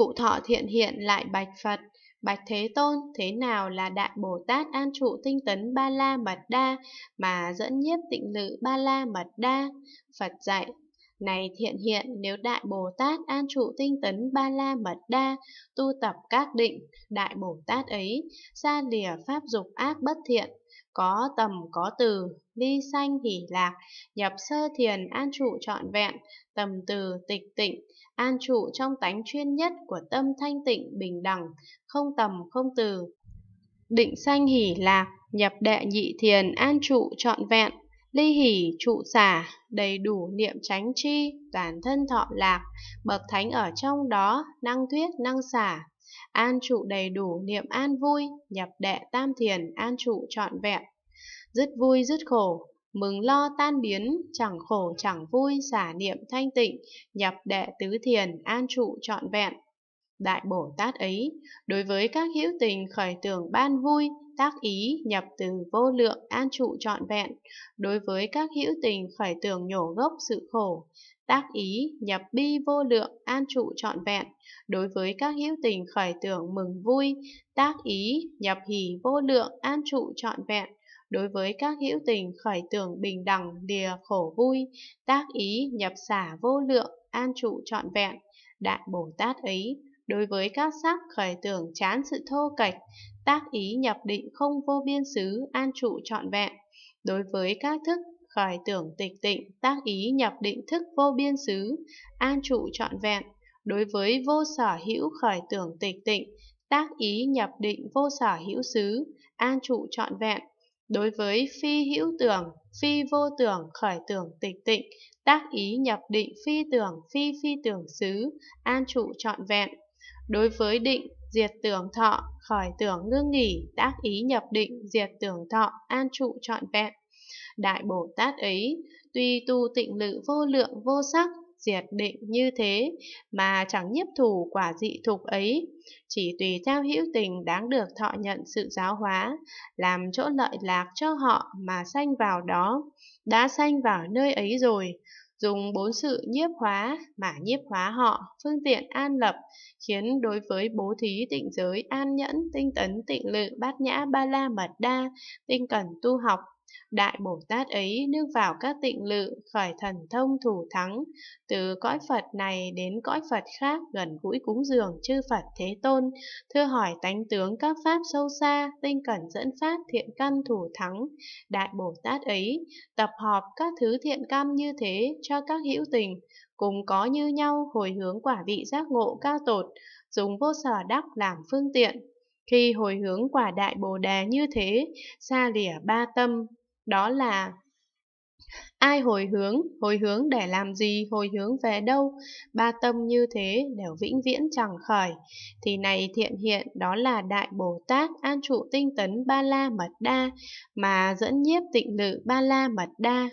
Cụ thọ thiện hiện lại bạch Phật, Bạch Thế Tôn, thế nào là Đại Bồ Tát An Trụ Tinh Tấn Ba La Mật Đa mà dẫn nhiếp tịnh lự Ba La Mật Đa? Phật dạy, này thiện hiện, nếu Đại Bồ Tát an trụ tinh tấn ba la mật đa, tu tập các định, Đại Bồ Tát ấy, xa lìa pháp dục ác bất thiện, có tầm có từ, ly sanh hỷ lạc, nhập sơ thiền an trụ trọn vẹn, tầm từ tịch tịnh, an trụ trong tánh chuyên nhất của tâm thanh tịnh bình đẳng, không tầm không từ. Định sanh hỷ lạc, nhập đệ nhị thiền an trụ trọn vẹn, Ly hỷ trụ xả, đầy đủ niệm tránh chi toàn thân thọ lạc, bậc thánh ở trong đó, năng thuyết năng xả. An trụ đầy đủ niệm an vui, nhập đệ tam thiền, an trụ trọn vẹn. Dứt vui dứt khổ, mừng lo tan biến, chẳng khổ chẳng vui, xả niệm thanh tịnh, nhập đệ tứ thiền, an trụ trọn vẹn. Đại Bồ Tát ấy, đối với các hữu tình khởi tưởng ban vui, tác ý nhập từ vô lượng an trụ trọn vẹn, đối với các hữu tình khởi tưởng nhổ gốc sự khổ, tác ý nhập bi vô lượng an trụ trọn vẹn, đối với các hữu tình khởi tưởng mừng vui, tác ý nhập hỷ vô lượng an trụ trọn vẹn, đối với các hữu tình khởi tưởng bình đẳng lìa khổ vui, tác ý nhập xả vô lượng an trụ trọn vẹn. Đại Bồ Tát ấy, đối với các sắc khởi tưởng chán sự thô kệch, tác ý nhập định không vô biên xứ, an trụ trọn vẹn. Đối với các thức khởi tưởng tịch tịnh, tác ý nhập định thức vô biên xứ, an trụ trọn vẹn. Đối với vô sở hữu khởi tưởng tịch tịnh, tác ý nhập định vô sở hữu xứ, an trụ trọn vẹn. Đối với phi hữu tưởng, phi vô tưởng khởi tưởng tịch tịnh, tác ý nhập định phi tưởng, phi phi tưởng xứ, an trụ trọn vẹn. Đối với định, diệt tưởng thọ, khỏi tưởng ngưng nghỉ, tác ý nhập định, diệt tưởng thọ, an trụ trọn vẹn. Đại Bồ Tát ấy, tuy tu tịnh lự vô lượng vô sắc, diệt định như thế mà chẳng nhiếp thủ quả dị thục ấy, chỉ tùy theo hữu tình đáng được thọ nhận sự giáo hóa, làm chỗ lợi lạc cho họ mà sanh vào đó, đã sanh vào nơi ấy rồi, dùng bốn sự nhiếp hóa mà nhiếp hóa họ, phương tiện an lập, khiến đối với bố thí tịnh giới an nhẫn, tinh tấn tịnh lự, bát nhã ba la mật đa, tinh cần tu học, Đại Bồ Tát ấy nương vào các tịnh lự khởi thần thông thủ thắng, từ cõi Phật này đến cõi Phật khác gần gũi cúng dường chư Phật Thế Tôn, thưa hỏi tánh tướng các pháp sâu xa, tinh cẩn dẫn phát thiện căn thủ thắng. Đại Bồ Tát ấy tập họp các thứ thiện căn như thế cho các hữu tình, cùng có như nhau hồi hướng quả vị giác ngộ cao tột, dùng vô sở đắc làm phương tiện. Khi hồi hướng quả đại bồ đề như thế, xa lìa ba tâm, đó là Ai hồi hướng, hồi hướng để làm gì, hồi hướng về đâu, ba tâm như thế đều vĩnh viễn chẳng khởi. Thì này thiện hiện đó là Đại Bồ Tát An trụ tinh tấn Ba La Mật Đa mà dẫn nhiếp tịnh lự Ba La Mật Đa